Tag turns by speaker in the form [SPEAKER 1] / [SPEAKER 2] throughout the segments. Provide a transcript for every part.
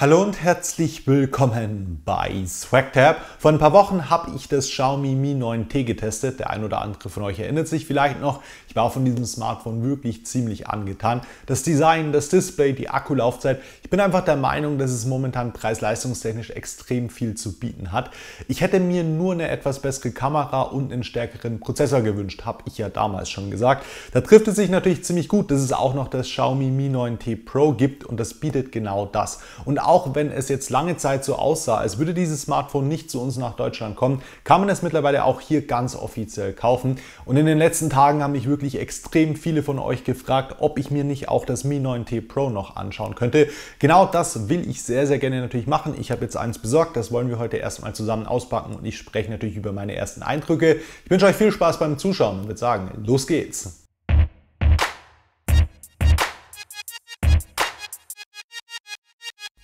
[SPEAKER 1] Hallo und herzlich willkommen bei SwagTab. Vor ein paar Wochen habe ich das Xiaomi Mi 9T getestet. Der ein oder andere von euch erinnert sich vielleicht noch. Ich war von diesem Smartphone wirklich ziemlich angetan. Das Design, das Display, die Akkulaufzeit. Ich bin einfach der Meinung, dass es momentan preis-leistungstechnisch extrem viel zu bieten hat. Ich hätte mir nur eine etwas bessere Kamera und einen stärkeren Prozessor gewünscht, habe ich ja damals schon gesagt. Da trifft es sich natürlich ziemlich gut, dass es auch noch das Xiaomi Mi 9T Pro gibt und das bietet genau das. Und auch wenn es jetzt lange Zeit so aussah, als würde dieses Smartphone nicht zu uns nach Deutschland kommen, kann man es mittlerweile auch hier ganz offiziell kaufen. Und in den letzten Tagen haben mich wirklich extrem viele von euch gefragt, ob ich mir nicht auch das Mi 9T Pro noch anschauen könnte. Genau das will ich sehr, sehr gerne natürlich machen. Ich habe jetzt eins besorgt, das wollen wir heute erstmal zusammen auspacken und ich spreche natürlich über meine ersten Eindrücke. Ich wünsche euch viel Spaß beim Zuschauen und würde sagen, los geht's.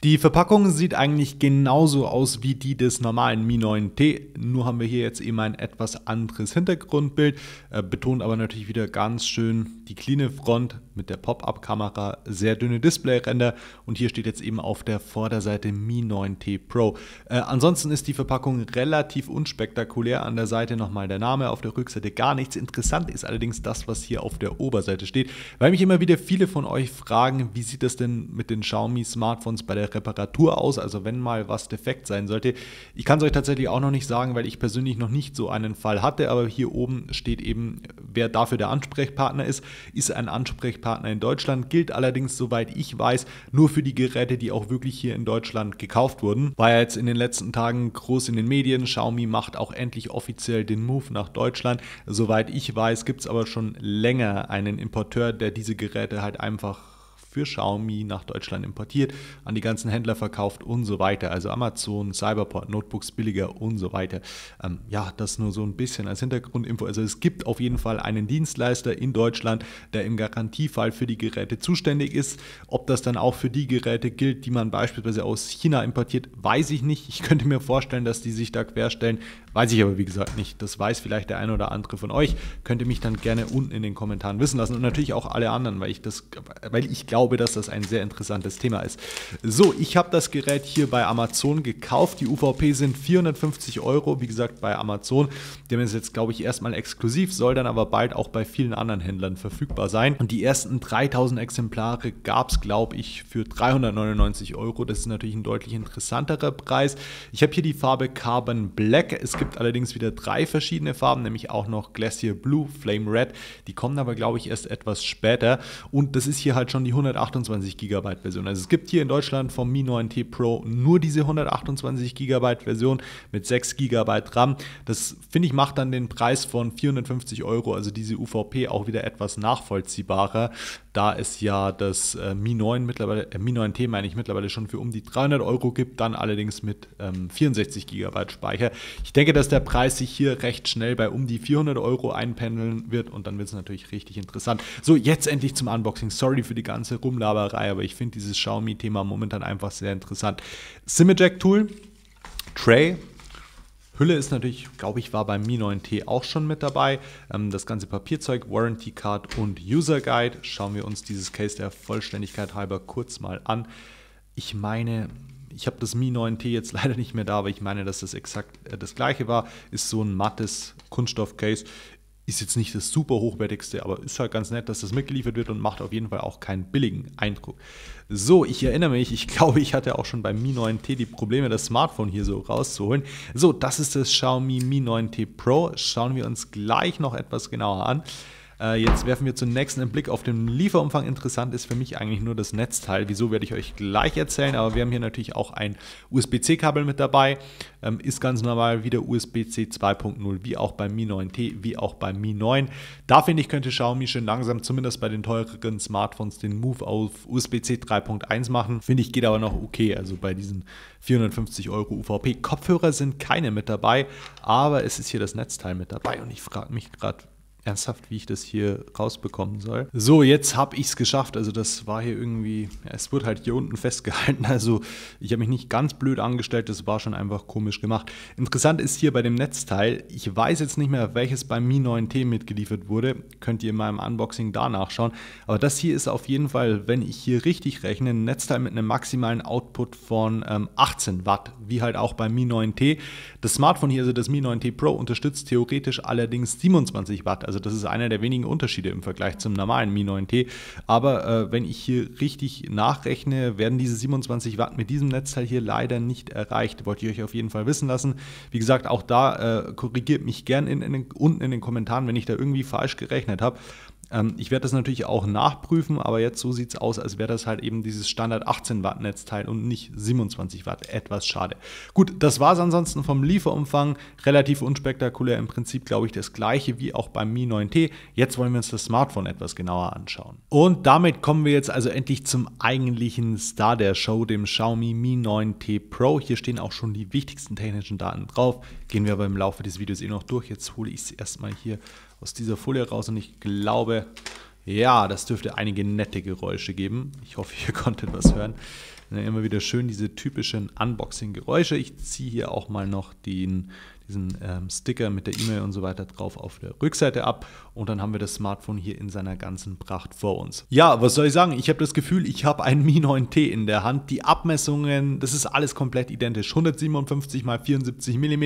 [SPEAKER 1] Die Verpackung sieht eigentlich genauso aus wie die des normalen Mi 9T, nur haben wir hier jetzt eben ein etwas anderes Hintergrundbild, äh, betont aber natürlich wieder ganz schön die clean Front mit der Pop-Up-Kamera, sehr dünne Displayränder und hier steht jetzt eben auf der Vorderseite Mi 9T Pro. Äh, ansonsten ist die Verpackung relativ unspektakulär, an der Seite nochmal der Name, auf der Rückseite gar nichts. Interessant ist allerdings das, was hier auf der Oberseite steht, weil mich immer wieder viele von euch fragen, wie sieht das denn mit den Xiaomi Smartphones bei der Reparatur aus, also wenn mal was defekt sein sollte. Ich kann es euch tatsächlich auch noch nicht sagen, weil ich persönlich noch nicht so einen Fall hatte, aber hier oben steht eben, wer dafür der Ansprechpartner ist, ist ein Ansprechpartner in Deutschland, gilt allerdings, soweit ich weiß, nur für die Geräte, die auch wirklich hier in Deutschland gekauft wurden. War ja jetzt in den letzten Tagen groß in den Medien, Xiaomi macht auch endlich offiziell den Move nach Deutschland. Soweit ich weiß, gibt es aber schon länger einen Importeur, der diese Geräte halt einfach für Xiaomi nach Deutschland importiert, an die ganzen Händler verkauft und so weiter. Also Amazon, Cyberport, Notebooks billiger und so weiter. Ähm, ja, das nur so ein bisschen als Hintergrundinfo. Also es gibt auf jeden Fall einen Dienstleister in Deutschland, der im Garantiefall für die Geräte zuständig ist. Ob das dann auch für die Geräte gilt, die man beispielsweise aus China importiert, weiß ich nicht. Ich könnte mir vorstellen, dass die sich da querstellen. Weiß ich aber wie gesagt nicht. Das weiß vielleicht der ein oder andere von euch. Könnt ihr mich dann gerne unten in den Kommentaren wissen lassen und natürlich auch alle anderen, weil ich das, weil ich glaube, glaube, dass das ein sehr interessantes Thema ist. So, ich habe das Gerät hier bei Amazon gekauft. Die UVP sind 450 Euro, wie gesagt, bei Amazon. Dem ist jetzt, glaube ich, erstmal exklusiv, soll dann aber bald auch bei vielen anderen Händlern verfügbar sein. Und die ersten 3000 Exemplare gab es, glaube ich, für 399 Euro. Das ist natürlich ein deutlich interessanterer Preis. Ich habe hier die Farbe Carbon Black. Es gibt allerdings wieder drei verschiedene Farben, nämlich auch noch Glacier Blue, Flame Red. Die kommen aber, glaube ich, erst etwas später. Und das ist hier halt schon die 100 128 GB Version. Also es gibt hier in Deutschland vom Mi 9T Pro nur diese 128 GB Version mit 6 GB RAM. Das finde ich macht dann den Preis von 450 Euro, also diese UVP, auch wieder etwas nachvollziehbarer da es ja das äh, Mi 9 mittlerweile, äh, Mi 9T meine ich mittlerweile schon für um die 300 Euro gibt, dann allerdings mit ähm, 64 GB Speicher. Ich denke, dass der Preis sich hier recht schnell bei um die 400 Euro einpendeln wird und dann wird es natürlich richtig interessant. So, jetzt endlich zum Unboxing. Sorry für die ganze Rumlaberei, aber ich finde dieses Xiaomi-Thema momentan einfach sehr interessant. Simijack Tool, Tray, Hülle ist natürlich, glaube ich, war beim Mi 9T auch schon mit dabei. Ähm, das ganze Papierzeug, Warranty Card und User Guide. Schauen wir uns dieses Case der Vollständigkeit halber kurz mal an. Ich meine, ich habe das Mi 9T jetzt leider nicht mehr da, aber ich meine, dass das exakt äh, das gleiche war. Ist so ein mattes Kunststoffcase ist jetzt nicht das super hochwertigste, aber ist halt ganz nett, dass das mitgeliefert wird und macht auf jeden Fall auch keinen billigen Eindruck. So, ich erinnere mich, ich glaube, ich hatte auch schon beim Mi 9T die Probleme, das Smartphone hier so rauszuholen. So, das ist das Xiaomi Mi 9T Pro. Schauen wir uns gleich noch etwas genauer an. Äh, jetzt werfen wir zunächst einen Blick auf den Lieferumfang. Interessant ist für mich eigentlich nur das Netzteil. Wieso werde ich euch gleich erzählen, aber wir haben hier natürlich auch ein USB-C-Kabel mit dabei. Ähm, ist ganz normal wieder USB-C 2.0, wie auch beim Mi 9T, wie auch beim Mi 9. Da finde ich, könnte Xiaomi schon langsam, zumindest bei den teureren Smartphones, den Move auf USB-C 3.1 machen. Finde ich, geht aber noch okay. Also bei diesen 450 Euro UVP. Kopfhörer sind keine mit dabei, aber es ist hier das Netzteil mit dabei und ich frage mich gerade, ernsthaft, wie ich das hier rausbekommen soll. So, jetzt habe ich es geschafft. Also das war hier irgendwie, ja, es wurde halt hier unten festgehalten. Also ich habe mich nicht ganz blöd angestellt, das war schon einfach komisch gemacht. Interessant ist hier bei dem Netzteil, ich weiß jetzt nicht mehr, welches beim Mi 9T mitgeliefert wurde. Könnt ihr in meinem Unboxing da nachschauen. Aber das hier ist auf jeden Fall, wenn ich hier richtig rechne, ein Netzteil mit einem maximalen Output von ähm, 18 Watt, wie halt auch beim Mi 9T. Das Smartphone hier, also das Mi 9T Pro, unterstützt theoretisch allerdings 27 Watt. Also also das ist einer der wenigen Unterschiede im Vergleich zum normalen Mi 9T. Aber äh, wenn ich hier richtig nachrechne, werden diese 27 Watt mit diesem Netzteil hier leider nicht erreicht. Wollte ich euch auf jeden Fall wissen lassen. Wie gesagt, auch da äh, korrigiert mich gern in, in den, unten in den Kommentaren, wenn ich da irgendwie falsch gerechnet habe. Ähm, ich werde das natürlich auch nachprüfen, aber jetzt so sieht es aus, als wäre das halt eben dieses Standard 18 Watt Netzteil und nicht 27 Watt. Etwas schade. Gut, das war es ansonsten vom Lieferumfang. Relativ unspektakulär im Prinzip, glaube ich, das gleiche wie auch beim Mi 9T. Jetzt wollen wir uns das Smartphone etwas genauer anschauen. Und damit kommen wir jetzt also endlich zum eigentlichen Star der Show, dem Xiaomi Mi 9T Pro. Hier stehen auch schon die wichtigsten technischen Daten drauf. Gehen wir aber im Laufe des Videos eh noch durch. Jetzt hole ich es erstmal hier aus dieser Folie raus und ich glaube, ja, das dürfte einige nette Geräusche geben. Ich hoffe, ihr konntet was hören. Immer wieder schön diese typischen Unboxing-Geräusche. Ich ziehe hier auch mal noch den diesen ähm, Sticker mit der E-Mail und so weiter drauf auf der Rückseite ab und dann haben wir das Smartphone hier in seiner ganzen Pracht vor uns. Ja, was soll ich sagen? Ich habe das Gefühl, ich habe einen Mi 9T in der Hand. Die Abmessungen, das ist alles komplett identisch. 157 x 74 mm,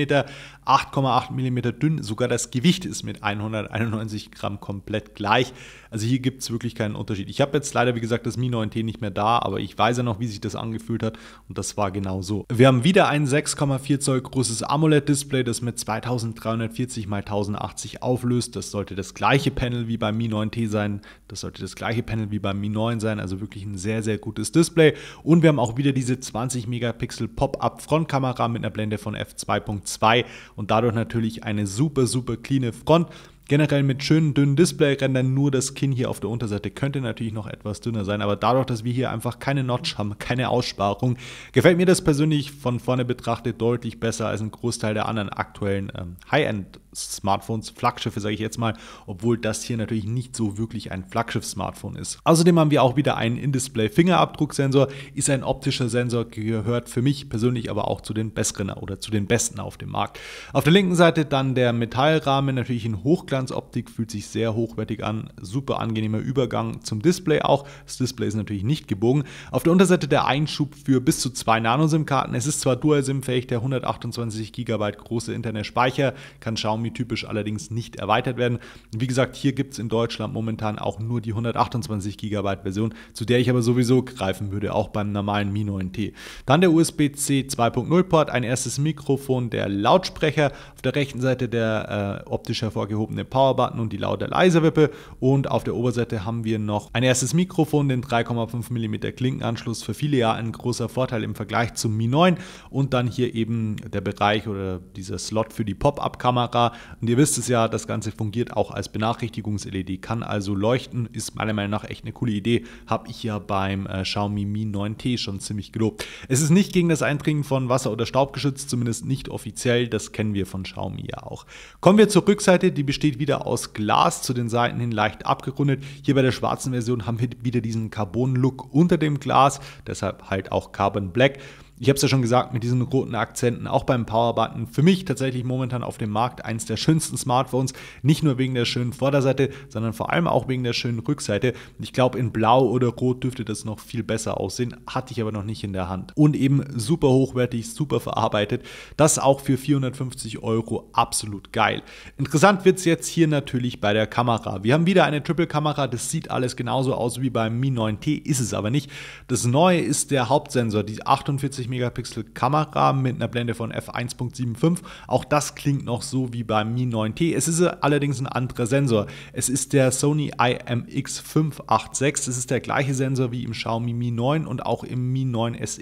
[SPEAKER 1] 8,8 mm dünn. Sogar das Gewicht ist mit 191 Gramm komplett gleich. Also hier gibt es wirklich keinen Unterschied. Ich habe jetzt leider, wie gesagt, das Mi 9T nicht mehr da, aber ich weiß ja noch, wie sich das angefühlt hat und das war genau so. Wir haben wieder ein 6,4 Zoll großes AMOLED-Display, das mit 2340 x 1080 auflöst. Das sollte das gleiche Panel wie beim Mi 9T sein. Das sollte das gleiche Panel wie beim Mi 9 sein. Also wirklich ein sehr, sehr gutes Display. Und wir haben auch wieder diese 20 Megapixel Pop-up Frontkamera mit einer Blende von f2.2 und dadurch natürlich eine super, super cleane Front. Generell mit schönen dünnen Displayrändern, nur das Kinn hier auf der Unterseite könnte natürlich noch etwas dünner sein, aber dadurch, dass wir hier einfach keine Notch haben, keine Aussparung, gefällt mir das persönlich von vorne betrachtet deutlich besser als ein Großteil der anderen aktuellen ähm, High-End-Smartphones, Flaggschiffe sage ich jetzt mal, obwohl das hier natürlich nicht so wirklich ein Flaggschiff-Smartphone ist. Außerdem haben wir auch wieder einen In-Display Fingerabdrucksensor, ist ein optischer Sensor, gehört für mich persönlich aber auch zu den besseren oder zu den besten auf dem Markt. Auf der linken Seite dann der Metallrahmen, natürlich in Hochglanz Inlands-Optik, fühlt sich sehr hochwertig an, super angenehmer Übergang zum Display auch. Das Display ist natürlich nicht gebogen. Auf der Unterseite der Einschub für bis zu zwei Nano-SIM-Karten. Es ist zwar Dual-SIM-fähig, der 128 GB große Internetspeicher kann Xiaomi-typisch allerdings nicht erweitert werden. Wie gesagt, hier gibt es in Deutschland momentan auch nur die 128 GB Version, zu der ich aber sowieso greifen würde, auch beim normalen Mi 9T. Dann der USB-C 2.0 Port, ein erstes Mikrofon, der Lautsprecher, auf der rechten Seite der äh, optisch hervorgehobene Power-Button und die laute leiser wippe Und auf der Oberseite haben wir noch ein erstes Mikrofon, den 3,5 mm Klinkenanschluss. Für viele ja ein großer Vorteil im Vergleich zum Mi 9. Und dann hier eben der Bereich oder dieser Slot für die Pop-Up-Kamera. Und ihr wisst es ja, das Ganze fungiert auch als Benachrichtigungs-LED, kann also leuchten. Ist meiner Meinung nach echt eine coole Idee. Habe ich ja beim äh, Xiaomi Mi 9T schon ziemlich gelobt. Es ist nicht gegen das Eindringen von Wasser oder Staub geschützt, zumindest nicht offiziell. Das kennen wir von Xiaomi ja auch. Kommen wir zur Rückseite, die besteht steht wieder aus Glas, zu den Seiten hin leicht abgerundet. Hier bei der schwarzen Version haben wir wieder diesen Carbon-Look unter dem Glas, deshalb halt auch Carbon Black ich habe es ja schon gesagt, mit diesen roten Akzenten, auch beim Power Button, für mich tatsächlich momentan auf dem Markt eins der schönsten Smartphones, nicht nur wegen der schönen Vorderseite, sondern vor allem auch wegen der schönen Rückseite. Ich glaube, in blau oder rot dürfte das noch viel besser aussehen, hatte ich aber noch nicht in der Hand. Und eben super hochwertig, super verarbeitet, das auch für 450 Euro absolut geil. Interessant wird es jetzt hier natürlich bei der Kamera. Wir haben wieder eine Triple-Kamera, das sieht alles genauso aus wie beim Mi 9T, ist es aber nicht. Das Neue ist der Hauptsensor, die 48 Megapixel Kamera mit einer Blende von f1.75. Auch das klingt noch so wie beim Mi 9T. Es ist allerdings ein anderer Sensor. Es ist der Sony IMX586. Es ist der gleiche Sensor wie im Xiaomi Mi 9 und auch im Mi 9 SE.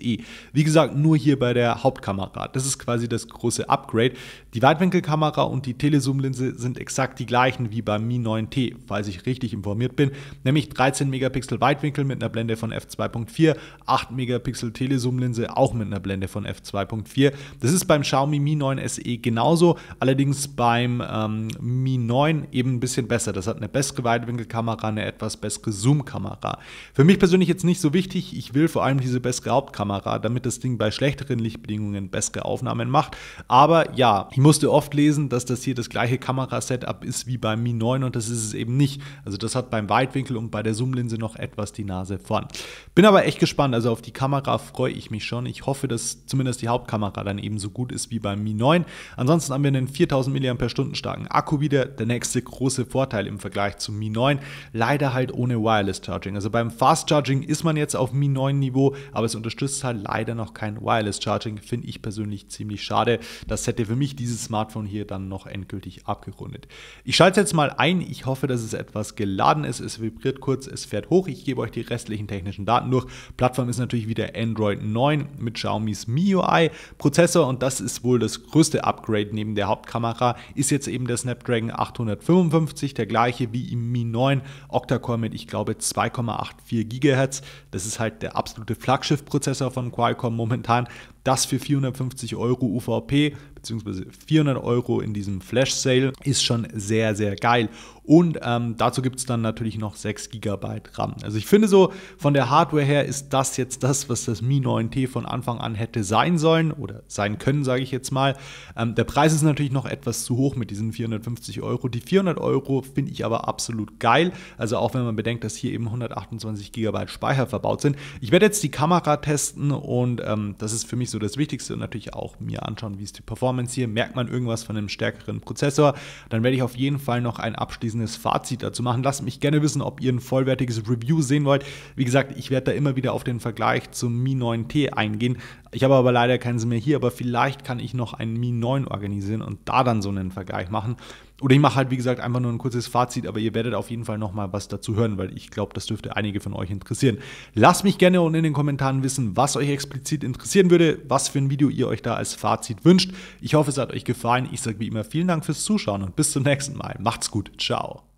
[SPEAKER 1] Wie gesagt, nur hier bei der Hauptkamera. Das ist quasi das große Upgrade. Die Weitwinkelkamera und die Telezoom-Linse sind exakt die gleichen wie beim Mi 9T, falls ich richtig informiert bin. Nämlich 13 Megapixel Weitwinkel mit einer Blende von f2.4, 8 Megapixel Telezoom-Linse, auch mit einer Blende von f2.4. Das ist beim Xiaomi Mi 9 SE genauso, allerdings beim ähm, Mi 9 eben ein bisschen besser. Das hat eine bessere Weitwinkelkamera, eine etwas bessere Zoomkamera. Für mich persönlich jetzt nicht so wichtig. Ich will vor allem diese bessere Hauptkamera, damit das Ding bei schlechteren Lichtbedingungen bessere Aufnahmen macht. Aber ja, ich musste oft lesen, dass das hier das gleiche Kamerasetup ist wie beim Mi 9 und das ist es eben nicht. Also das hat beim Weitwinkel und bei der Zoomlinse noch etwas die Nase vorn. Bin aber echt gespannt. Also auf die Kamera freue ich mich schon. Ich ich hoffe, dass zumindest die Hauptkamera dann eben so gut ist wie beim Mi 9. Ansonsten haben wir einen 4000 mAh starken Akku wieder. Der nächste große Vorteil im Vergleich zum Mi 9. Leider halt ohne Wireless Charging. Also beim Fast Charging ist man jetzt auf Mi 9 Niveau, aber es unterstützt halt leider noch kein Wireless Charging. Finde ich persönlich ziemlich schade. Das hätte für mich dieses Smartphone hier dann noch endgültig abgerundet. Ich schalte es jetzt mal ein. Ich hoffe, dass es etwas geladen ist. Es vibriert kurz, es fährt hoch. Ich gebe euch die restlichen technischen Daten durch. Plattform ist natürlich wieder Android 9 mit mit Xiaomi's MIUI Prozessor und das ist wohl das größte Upgrade neben der Hauptkamera, ist jetzt eben der Snapdragon 855, der gleiche wie im Mi 9 Octa-Core mit, ich glaube, 2,84 GHz. Das ist halt der absolute Flaggschiff-Prozessor von Qualcomm momentan. Das für 450 Euro UVP bzw. 400 Euro in diesem Flash-Sale ist schon sehr, sehr geil. Und ähm, dazu gibt es dann natürlich noch 6 GB RAM. Also ich finde so, von der Hardware her ist das jetzt das, was das Mi 9T von Anfang an hätte sein sollen oder sein können, sage ich jetzt mal. Ähm, der Preis ist natürlich noch etwas zu hoch mit diesen 450 Euro. Die 400 Euro finde ich aber absolut geil. Also auch wenn man bedenkt, dass hier eben 128 GB Speicher verbaut sind. Ich werde jetzt die Kamera testen und ähm, das ist für mich nicht so das Wichtigste. Und natürlich auch mir anschauen, wie ist die Performance hier. Merkt man irgendwas von einem stärkeren Prozessor? Dann werde ich auf jeden Fall noch ein abschließendes Fazit dazu machen. Lasst mich gerne wissen, ob ihr ein vollwertiges Review sehen wollt. Wie gesagt, ich werde da immer wieder auf den Vergleich zum Mi 9T eingehen, ich habe aber leider keinen mehr hier, aber vielleicht kann ich noch einen Mi 9 organisieren und da dann so einen Vergleich machen. Oder ich mache halt, wie gesagt, einfach nur ein kurzes Fazit, aber ihr werdet auf jeden Fall nochmal was dazu hören, weil ich glaube, das dürfte einige von euch interessieren. Lasst mich gerne unten in den Kommentaren wissen, was euch explizit interessieren würde, was für ein Video ihr euch da als Fazit wünscht. Ich hoffe, es hat euch gefallen. Ich sage wie immer vielen Dank fürs Zuschauen und bis zum nächsten Mal. Macht's gut. Ciao.